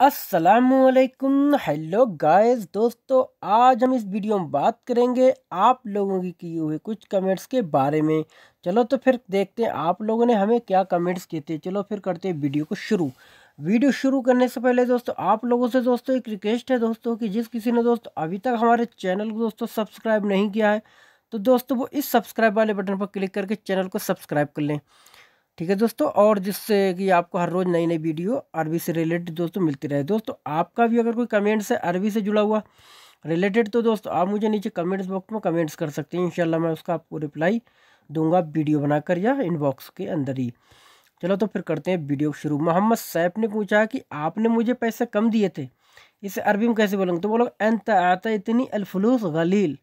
असलकुम hello guys दोस्तों आज हम इस वीडियो में बात करेंगे आप लोगों की किए हुए कुछ कमेंट्स के बारे में चलो तो फिर देखते हैं आप लोगों ने हमें क्या कमेंट्स किए थे चलो फिर करते हैं वीडियो को शुरू वीडियो शुरू करने से पहले दोस्तों आप लोगों से दोस्तों एक रिक्वेस्ट है दोस्तों कि जिस किसी ने दोस्तों अभी तक हमारे चैनल को दोस्तों सब्सक्राइब नहीं किया है तो दोस्तों वो इस सब्सक्राइब वाले बटन पर क्लिक करके चैनल को सब्सक्राइब कर लें ठीक है दोस्तों और जिससे कि आपको हर रोज़ नई नई वीडियो अरबी से रिलेटेड दोस्तों मिलती रहे दोस्तों आपका भी अगर कोई कमेंट्स है अरबी से जुड़ा हुआ रिलेटेड तो दोस्तों आप मुझे नीचे कमेंट्स बॉक्स में कमेंट्स कर सकते हैं इंशाल्लाह मैं उसका आपको रिप्लाई दूंगा वीडियो बनाकर या इनबॉक्स के अंदर ही चलो तो फिर करते हैं वीडियो शुरू मोहम्मद सैफ ने पूछा कि आपने मुझे पैसे कम दिए थे इसे अरबी में कैसे बोलेंगे तो बोलो अंत आता इतनी अलफलूस गलील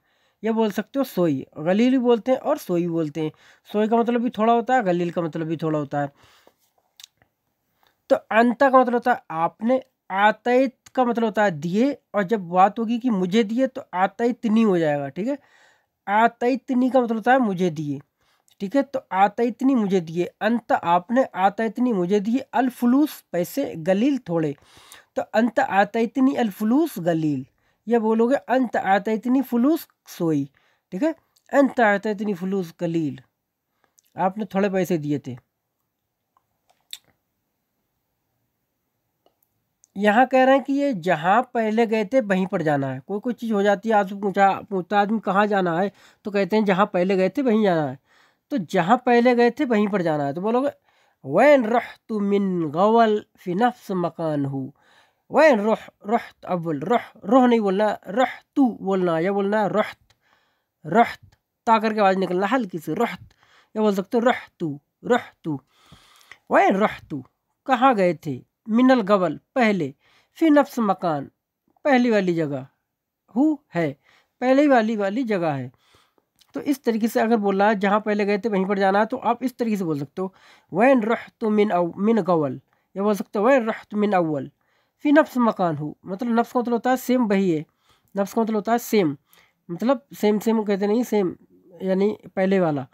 या बोल सकते हो सोई गलील भी बोलते हैं और सोई बोलते हैं सोई का मतलब भी थोड़ा होता है गलील का मतलब भी थोड़ा होता है तो अंता का मतलब होता है आपने आतयत का मतलब होता है दिए और जब बात होगी कि मुझे दिए तो आतयतनी हो जाएगा ठीक है आतयतनी का मतलब होता है मुझे दिए ठीक है तो आता इतनी मुझे दिए अंत आपने आता इतनी मुझे दिए अलफलूस पैसे गलील थोड़े तो अंत आता इतनी गलील या बोलोगे अंत आता इतनी फलूस सोई ठीक है अंत आता इतनी फलूस कलील आपने थोड़े पैसे दिए थे यहाँ कह रहे हैं कि ये जहाँ पहले गए थे वहीं पर जाना है कोई कोई चीज़ हो जाती है आपसे पूछा पूछता आदमी कहाँ जाना है तो कहते हैं जहाँ पहले गए थे वहीं जाना है तो जहाँ पहले गए थे वहीं पर जाना है तो बोलोगे वैन रह तुम गवल फिनफ्स मकान हूँ वैन रोह रुहत अव्वल रोह रोह नहीं बोलना रुह तू बोलना या बोलना रुहत रुहत ता करके आवाज़ निकलना हल्की से रुहत या बोल सकते हो रुह तू रुह तू वैन रुह तू कहाँ गए थे मिनल गबल पहले फिर नफ्स मकान पहली वाली जगह हु है पहले वाली वाली जगह है तो इस तरीके से अगर बोलना है जहाँ पहले गए थे वहीं पर जाना है तो आप इस तरीके से बोल सकते हो वैन रह तो मिन अव मिन गवल या बोल सकते हो वैन रह तो मिन अव्वल फी नफ्स मकान हो मतलब नफ्स का मतलब होता है सेम वही है नफ्स का मतलब होता है सेम मतलब सेम सेम कहते नहीं सेम यानी पहले वाला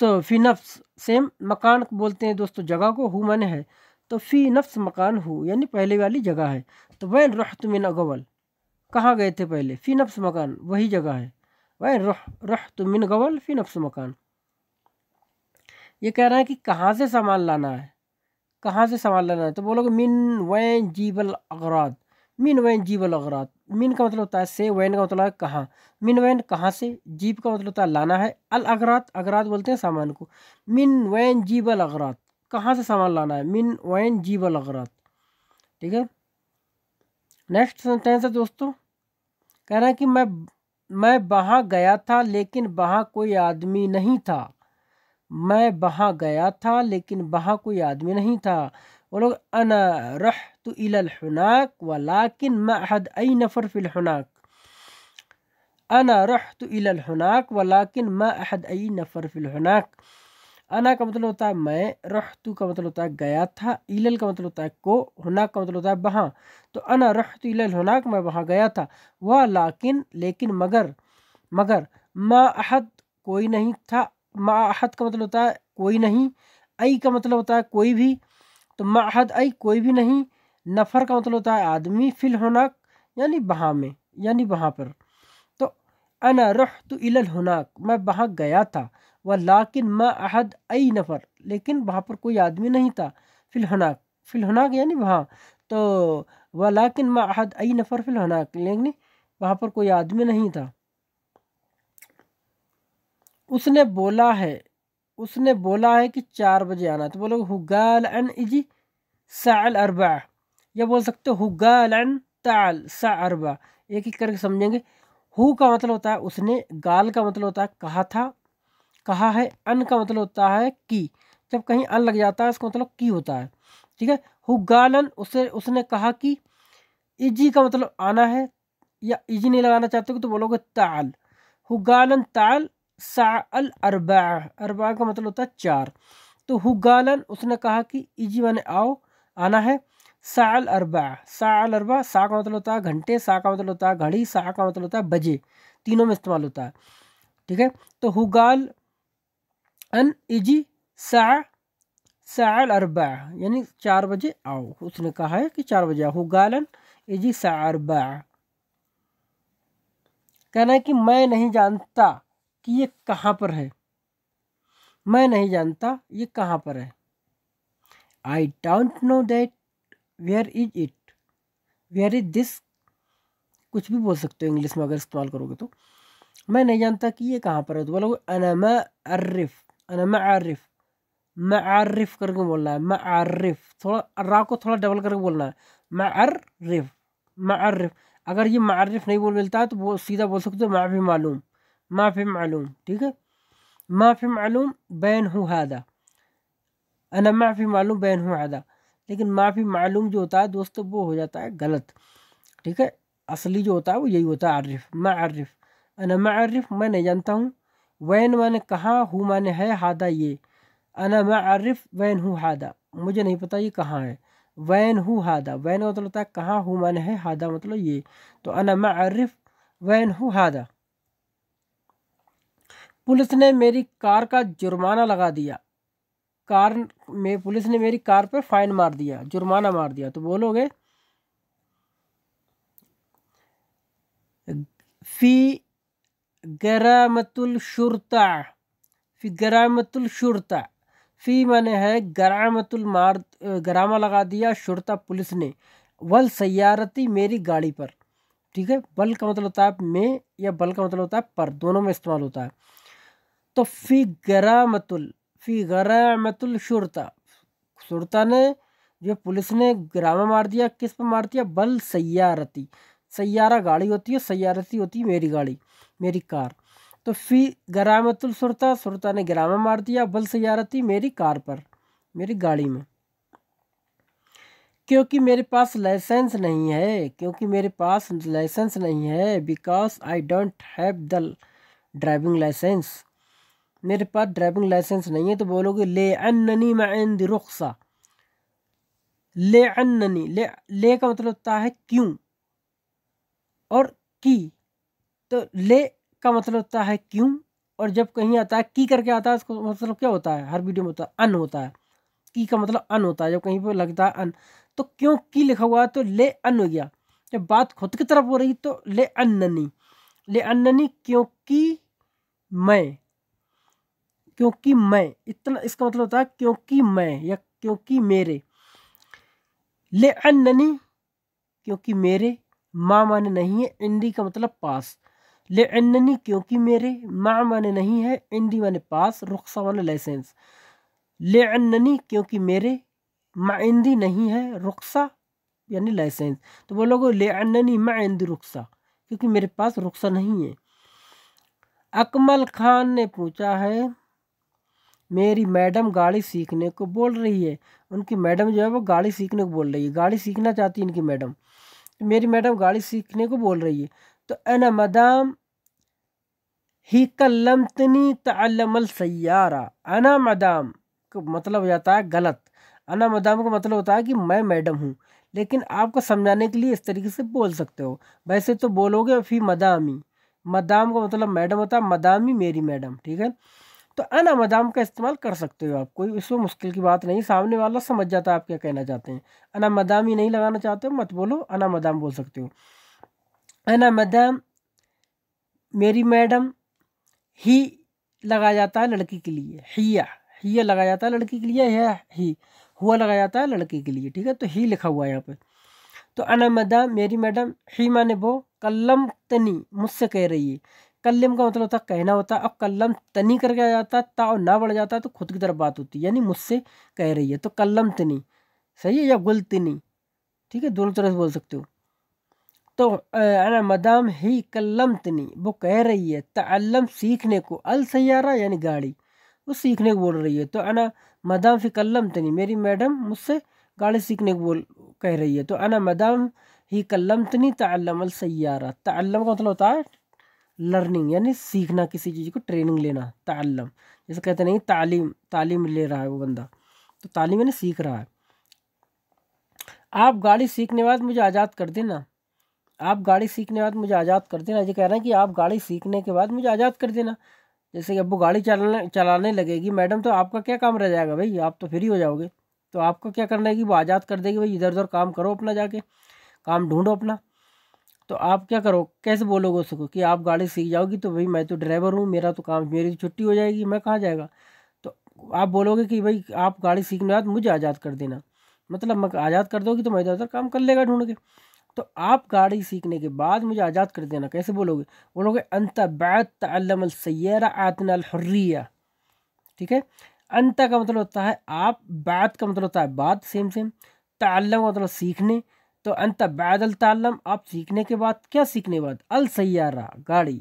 तो फी नफ्स सेम मकान बोलते हैं दोस्तों जगह को हु मन है तो फी नफ्स मकान हु यानी पहले वाली जगह है तो वह रह तुमिन गवल कहाँ गए थे पहले फी नफ्स मकान वही जगह है वह रोह रह तुमिन गवल फी नफ्स मकान ये कह रहा है कि कहाँ से सामान लाना है कहाँ से सामान लाना है तो बोलोगे मिन वैन जीबल अगराद मिन वैन जीबल अगरात मिन का मतलब होता है से वैन का मतलब है कहाँ मिन वैन कहाँ से जीप का मतलब होता है लाना है अल अगरात अगरात बोलते हैं सामान को मिन वैन जीबल अगरात कहाँ से सामान लाना है मिन वैन जीबल अगरात ठीक है नेक्स्ट सेंटेंस है दोस्तों कह रहे हैं कि मैं मैं वहाँ गया था लेकिन वहाँ कोई आदमी नहीं था मैं वहाँ गया था लेकिन वहाँ कोई आदमी नहीं था वो लोग अना रह तो लाकिन वालाकिन महद अई नफर फिलहनाक अना रह तो लाकिन वालाकिन महद अई नफर फिलहनाक अना का मतलब होता है मैं रह तू का मतलब होता है गया था इलल का मतलब होता है को हुनाक का मतलब होता है वहाँ तो अना रह तो इलल हुनाक मैं वहाँ गया था वह लाकिन लेकिन मगर मगर मा अहद कोई नहीं था माहद का मतलब होता है कोई नहीं आई का मतलब होता है कोई भी तो माहद आई कोई भी नहीं नफर का मतलब होता है आदमी फिल होनाक यानी वहाँ में यानी वहाँ पर तो अना रह तो इलल होनाक मैं वहाँ गया था व लाकिन मा अहद नफर लेकिन वहाँ पर कोई आदमी नहीं था फिल होनाक फिल होनाक यानी वहाँ तो व लाकिन मा अहद नफर फिल होनाक लेकिन वहाँ पर कोई आदमी नहीं था उसने बोला है उसने बोला है कि चार बजे आना तो बोलोगे हुगाल अन इजी साल अरबा या बोल सकते हो हुगाल अन ताल सा अरबा एक एक करके समझेंगे हु का मतलब होता है उसने गाल का मतलब होता है कहा था कहा है अन का मतलब होता है की जब कहीं अन लग जाता है उसका मतलब की होता है ठीक है हुगालन उसे उसने कहा कि इजी का मतलब आना है या इजी नहीं लगाना चाहते हो तो बोलोगे ताल हुगालन ताल सा अल अरबा अरबा का मतलब होता है चार तो हुगालन उसने कहा कि इजी माने आओ आना है साल अरबा साल अरबा सा का मतलब होता है घंटे सा का मतलब होता है घड़ी सा का मतलब होता है बजे तीनों में इस्तेमाल होता है ठीक है तो हुगाल अन इजी सा साल अरबा यानी चार बजे आओ उसने कहा है कि चार बजे आओ हुगालन इजी सा अरबा कहना है कि मैं नहीं जानता कि ये कहाँ पर है मैं नहीं जानता ये कहाँ पर है I don't know that where is it where is this कुछ भी बोल सकते हो इंग्लिश में अगर इस्तेमाल करोगे तो मैं नहीं जानता कि ये कहाँ पर है तो बोला अनमा अर्रिफ अनमा आरिफ मैं आरिफ करके बोलना है मैं आरिफ थोड़ा रा को थोड़ा डबल करके बोलना है मैं अर्रिफ मैं अर्रिफ अगर ये मारिफ नहीं बोल मिलता है तो वो सीधा बोल सकते हो मैं भी मालूम माफ़ी मालूम ठीक है माफ़ी मालूम बैन हूँ हादा अना माफ़ी मालूम बैन हूँ हादा लेकिन माफ़ी मालूम जो होता है दोस्तों वो हो जाता है गलत ठीक है असली जो होता है वो यही होता है आरिफ मारिफ अना मारिफ मैं नहीं जानता हूँ वैन माने कहाँ हूँ माने है हादा ये अना मारिफ वैन हूँ हादा मुझे नहीं पता ये कहाँ है वैन हु हादा वैन मतलब होता है कहाँ हु माने है हादा मतलब ये तो अना मारिफ वैन हु हादा पुलिस ने मेरी कार का जुर्माना लगा दिया कार में पुलिस ने मेरी कार पर फाइन मार दिया जुर्माना मार दिया तो बोलोगे फी गरामतुल शुरता फी गरामतुल शुरता फी मैंने है गरामतुल मार गरामा लगा दिया शुरता पुलिस ने वल सयारती मेरी गाड़ी पर ठीक है बल का मतलब होता है में या बल का मतलब होता है पर दोनों में इस्तेमाल होता है तो फ़ी गरामतुल फ़ी गरामतुल शुरता शुरता ने जो पुलिस ने ग्रामा मार दिया किस पर मार दिया बल सैारती सैारा गाड़ी होती है सैारती होती है मेरी गाड़ी मेरी कार तो फी गरामतुल सुरता सुरता ने ग्रामा मार दिया बल सैारती मेरी कार पर मेरी गाड़ी में क्योंकि मेरे पास लाइसेंस नहीं है क्योंकि मेरे पास लाइसेंस नहीं है because I don't have the driving licence मेरे पास ड्राइविंग लाइसेंस नहीं है तो बोलोगे ले अन्ननी मैं रुखसा ले अन्ननी ले ले का मतलब होता है क्यों और की तो ले का मतलब होता है क्यों और जब कहीं आता है की करके आता है उसको मतलब क्या होता है हर वीडियो में होता है अन होता है की का मतलब अन होता है जब कहीं पर लगता है अन तो क्यों की लिखा हुआ है तो ले अन हो गया जब बात खुद की तरफ हो रही तो ले अन्ननी ले अन्ननी क्योंकि मैं क्योंकि मैं इतना इसका मतलब होता है क्योंकि मैं या क्योंकि मेरे ले अन्ननी क्योंकि मेरे माँ माने नहीं है इंडी का मतलब पास ले अन्ननी क्योंकि मेरे माँ माने नहीं है इंडी माने पास रुखसा माने लाइसेंस ले अन्ननी क्योंकि मेरे माँ इंदी नहीं है रुखसा यानी लाइसेंस तो बोलोगे ले अन्ननी माँ इंदी रुखसा क्योंकि मेरे पास रुखसा नहीं है अकमल खान ने पूछा है मेरी मैडम गाड़ी सीखने को बोल रही है उनकी मैडम जो है वो गाड़ी सीखने को बोल रही है गाड़ी सीखना चाहती है इनकी मैडम मेरी मैडम गाड़ी सीखने को बोल रही है तो अना मदाम ही तनी तमल सयारा अना मदाम को मतलब हो जाता है गलत अना मदाम का मतलब होता है कि मैं मैडम हूँ लेकिन आपको समझाने के लिए इस तरीके से बोल सकते हो वैसे तो बोलोगे फी मदामी मदाम का मतलब मैडम होता है मदामी मेरी मैडम ठीक है तो अन अमजाम का इस्तेमाल कर सकते हो आप कोई इसमें मुश्किल की बात नहीं सामने वाला समझ जाता है आप क्या कहना चाहते हैं अना मदाम ही नहीं लगाना चाहते हो मत बोलो अना मदाम बोल सकते हो अना मदाम मेरी मैडम ही लगाया जाता है लड़की के लिए हिया हिया लगाया जाता है लड़की के लिए या ही हुआ लगाया जाता है लड़की के लिए ठीक है तो ही लिखा हुआ है यहाँ पर तो अना मदाम मेरी मैडम ही माने वो कलम तनी मुझसे कह रही है कलम का मतलब होता कहना होता अब कल्लम तनी करके आ जाता ता और ना बढ़ जाता तो खुद की तरफ बात होती यानी मुझसे कह रही है तो कल्लम तनी सही है या गुल तनी ठीक है दोनों तरह से बोल सकते हो तो अना मदाम ही कलम तनी वो कह रही है तल्लम सीखने को अल सयारा यानी गाड़ी वो सीखने को बोल रही है तो अना मदाम फी कल्लम तनी मेरी मैडम मुझसे गाड़ी सीखने को बोल कह रही है तो अना मदाम ही कल्लम तनी तल्लम अल सयारा तल्लम का मतलब होता है लर्निंग यानी सीखना किसी चीज़ को ट्रेनिंग लेना तालम जैसे कहते नहीं तालीम तालीम ले रहा है वो बंदा तो तालीम यानी सीख रहा है आप गाड़ी सीखने बाद मुझे आज़ाद कर देना आप गाड़ी सीखने बाद मुझे आज़ाद कर देना ये कह रहे हैं कि आप गाड़ी सीखने के बाद मुझे आज़ाद कर देना जैसे कि अब वो गाड़ी चलाने चलाने लगेगी मैडम तो आपका क्या काम रह जाएगा भाई आप तो फ्री हो जाओगे तो आपको क्या करना है कि वो आज़ाद कर देगी भाई इधर उधर काम करो अपना जाके काम ढूंढो अपना तो आप क्या करो कैसे बोलोगे उसको कि आप गाड़ी सीख जाओगी तो भाई मैं तो ड्राइवर हूँ मेरा तो काम मेरी तो छुट्टी हो जाएगी मैं कहाँ जाएगा तो आप बोलोगे कि भाई आप गाड़ी सीखने बाद मुझे आज़ाद कर देना मतलब मैं आज़ाद कर दोगी तो मैं इधर उधर काम कर लेगा ढूंढ के तो आप गाड़ी सीखने के बाद मुझे आज़ाद कर देना कैसे बोलोगे बोलोगे अंत बैत तलमसैरा आतनहर्रिया ठीक है अंत का मतलब होता है आप बैत का मतलब होता है बात सेम सेम तल्लम का मतलब सीखने तो अंत बैदल तालम आप सीखने के बाद क्या सीखने के बाद अल सयारा गाड़ी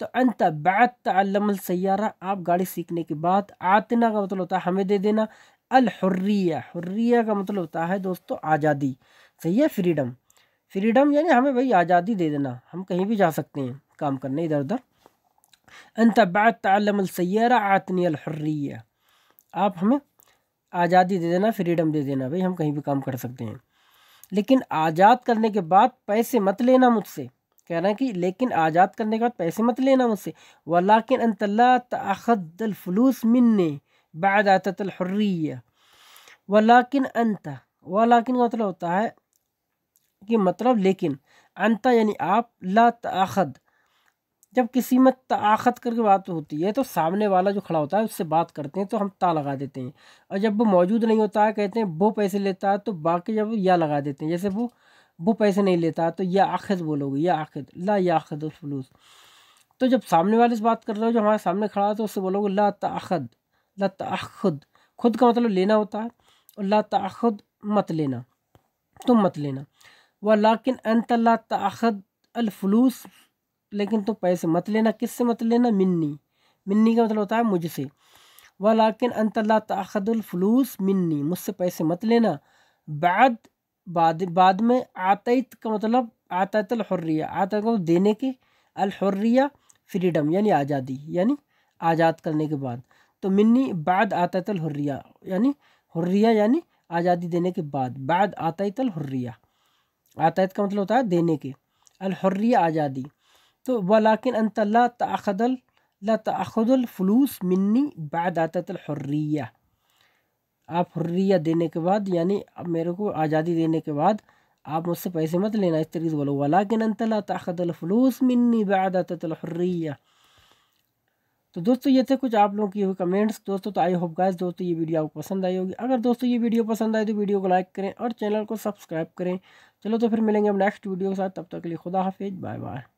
तो अंत बैद तलम सैारा आप गाड़ी सीखने के बाद आतना का मतलब होता है हमें दे देना अल हुर्रिया हुर्रिया का मतलब होता है दोस्तों आज़ादी सही है फ्रीडम फ्रीडम यानी हमें भाई आज़ादी दे देना हम कहीं भी जा सकते हैं काम करने इधर उधर अंत बाद तलम सयारा आतनी अल हुर्रिया आप हमें आज़ादी दे देना फ्रीडम दे देना भाई हम कहीं भी काम कर सकते हैं लेकिन आज़ाद करने के बाद पैसे मत लेना मुझसे कह रहे हैं कि लेकिन आज़ाद करने के बाद पैसे मत लेना मुझसे वाकिन अनतल्ला तखदलफलूस मिन्ने व वलाकिन अंत वलाकिन का मतलब होता है कि मतलब लेकिन अंत यानी आप ला तखद जब किसी में ताकत करके बात होती है तो सामने वाला जो खड़ा होता है उससे बात करते हैं तो हम ता लगा देते हैं और जब वो मौजूद नहीं होता है कहते हैं वो पैसे लेता है तो बाकी जब या लगा देते हैं जैसे वो वो पैसे नहीं लेता तो या आखिर बोलोगे या आखिर ला या आखिर फलूस तो जब सामने वाले से बात कर रहे हो जो हमारे सामने खड़ा है तो उससे बोलोगे ला ताखद ला ताखुद खुद का मतलब लेना होता है और ला ताखुद मत लेना तुम मत लेना व लाकिन अंत ला ताखद अलफलूस लेकिन तुम पैसे मत लेना किससे मत लेना मिन्नी मिन्नी का मतलब होता है मुझसे व लाकिन अंतला तखदुलफलूस मिन्नी मुझसे पैसे मत लेना बाद बाद बाद में आतइत का मतलब आततलहर्रिया आतत को मतलब देने के अलहर्रिया फ्रीडम यानी आज़ादी यानी आज़ाद करने के बाद तो मिन्नी बाद आततलहर्रिया यानी हर्रिया यानी आज़ादी देने के बाद बाद आततलहर्रिया आतत का मतलब होता है देने के अलहर्रिया आज़ादी तो वलाकिन अनतला तखदल ला मिन्नी बाद आप हर्रिया देने के बाद यानी अब मेरे को आज़ादी देने के बाद आप मुझसे पैसे मत लेना इस तरीके से बोलो वलाकिन अनतला तखदलफलूस मिन्नी बाद तो दोस्तों ये थे कुछ आप लोगों की हुई कमेंट्स दोस्तों तो आई होप गाइस दोस्तों ये वीडियो आपको पसंद आई होगी अगर दोस्तों ये वीडियो पसंद आए तो वीडियो को लाइक करें और चैनल को सब्सक्राइब करें चलो तो फिर मिलेंगे हम नेक्स्ट वीडियो के साथ तब तक के लिए खुदा हाफिज बाय बाय